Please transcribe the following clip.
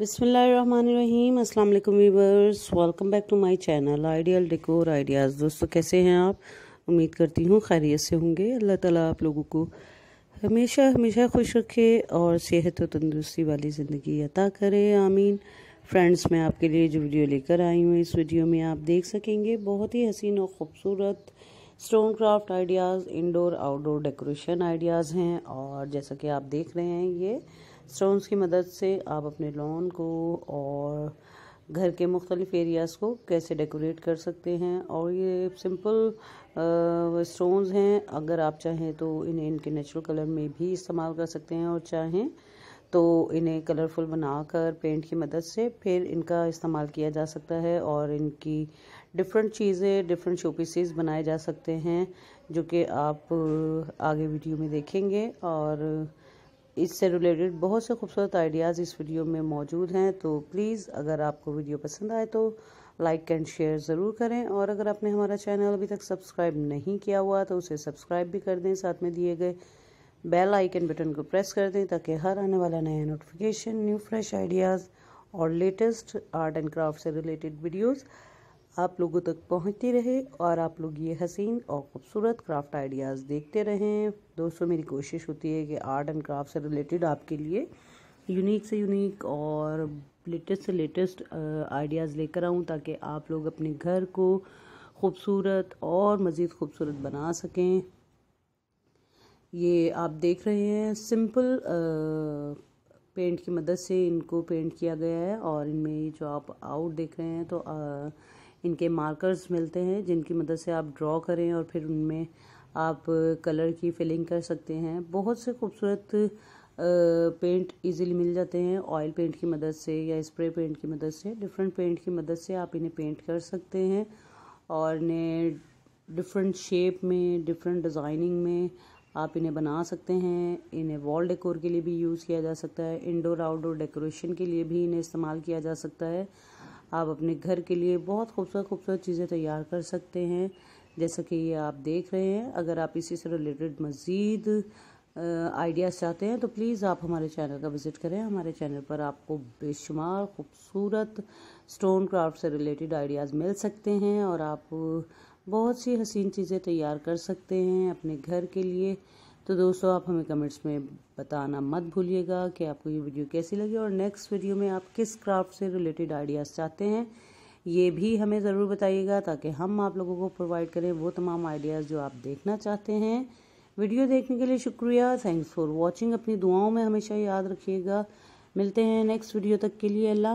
बिसमीम अस्सलाम वालेकुम viewers welcome back to my channel ideal decor ideas दोस्तों कैसे हैं आप उम्मीद करती हूँ खैरियत से होंगे अल्लाह ताला आप लोगों को हमेशा हमेशा खुश रखे और सेहत और तंदुरुस्ती वाली ज़िंदगी अता करे आमीन फ्रेंड्स मैं आपके लिए जो वीडियो लेकर आई हूँ इस वीडियो में आप देख सकेंगे बहुत ही हसीन और ख़ूबसूरत stone craft ideas indoor outdoor decoration ideas हैं और जैसा कि आप देख रहे हैं ये स्टोन्स की मदद से आप अपने लॉन को और घर के मुख्तलिफ एरियाज़ को कैसे डेकोरेट कर सकते हैं और ये सिंपल स्टोन्स हैं अगर आप चाहें तो इन्हें इनके नेचुरल कलर में भी इस्तेमाल कर सकते हैं और चाहें तो इन्हें कलरफुल बनाकर पेंट की मदद से फिर इनका इस्तेमाल किया जा सकता है और इनकी डिफरेंट चीज़ें डिफरेंट शो पीसीज बनाए जा सकते हैं जो कि आप आगे वीडियो में देखेंगे और इससे रिलेटेड बहुत से खूबसूरत आइडियाज़ इस वीडियो में मौजूद हैं तो प्लीज़ अगर आपको वीडियो पसंद आए तो लाइक एंड शेयर ज़रूर करें और अगर आपने हमारा चैनल अभी तक सब्सक्राइब नहीं किया हुआ तो उसे सब्सक्राइब भी कर दें साथ में दिए गए बेल आइकन बटन को प्रेस कर दें ताकि हर आने वाला नया नोटिफिकेशन न्यू फ्रेश आइडियाज़ और लेटेस्ट आर्ट एंड क्राफ्ट से रिलेटेड वीडियोज़ आप लोगों तक पहुंचती रहे और आप लोग ये हसीन और खूबसूरत क्राफ्ट आइडियाज़ देखते रहें दोस्तों मेरी कोशिश होती है कि आर्ट एंड क्राफ्ट से रिलेटेड आपके लिए यूनिक से यूनिक और लेटेस्ट से लेटेस्ट आइडियाज़ लेकर आऊँ ताकि आप लोग अपने घर को खूबसूरत और मज़ीद खूबसूरत बना सकें ये आप देख रहे हैं सिंपल आ, पेंट की मदद से इनको पेंट किया गया है और इनमें जो आप आउट देख रहे हैं तो आ, इनके मार्कर्स मिलते हैं जिनकी मदद से आप ड्रॉ करें और फिर उनमें आप कलर की फिलिंग कर सकते हैं बहुत से खूबसूरत पेंट इजीली मिल जाते हैं ऑयल पेंट की मदद से या स्प्रे पेंट की मदद से डिफरेंट पेंट की मदद से आप इन्हें पेंट कर सकते हैं और इन्हें डिफरेंट शेप में डिफरेंट डिज़ाइनिंग में आप इन्हें बना सकते हैं इन्हें वॉल डेकोर के लिए भी यूज़ किया जा सकता है इंडोर आउटडोर डेकोरेशन के लिए भी इन्हें इस्तेमाल किया जा सकता है आप अपने घर के लिए बहुत खूबसूरत खूबसूरत चीज़ें तैयार कर सकते हैं जैसा कि ये आप देख रहे हैं अगर आप इसी से रिलेटेड मज़ीद आइडियाज़ चाहते हैं तो प्लीज़ आप हमारे चैनल का विज़िट करें हमारे चैनल पर आपको बेशुमार खूबसूरत स्टोन क्राफ्ट से रिलेटेड आइडियाज़ मिल सकते हैं और आप बहुत सी हसीन चीज़ें तैयार कर सकते हैं अपने घर के लिए तो दोस्तों आप हमें कमेंट्स में बताना मत भूलिएगा कि आपको ये वीडियो कैसी लगी और नेक्स्ट वीडियो में आप किस क्राफ्ट से रिलेटेड आइडियाज़ चाहते हैं ये भी हमें ज़रूर बताइएगा ताकि हम आप लोगों को प्रोवाइड करें वो तमाम आइडियाज़ जो आप देखना चाहते हैं वीडियो देखने के लिए शुक्रिया थैंक्स फॉर वॉचिंग अपनी दुआओं में हमेशा याद रखिएगा मिलते हैं नेक्स्ट वीडियो तक के लिए अल्लाह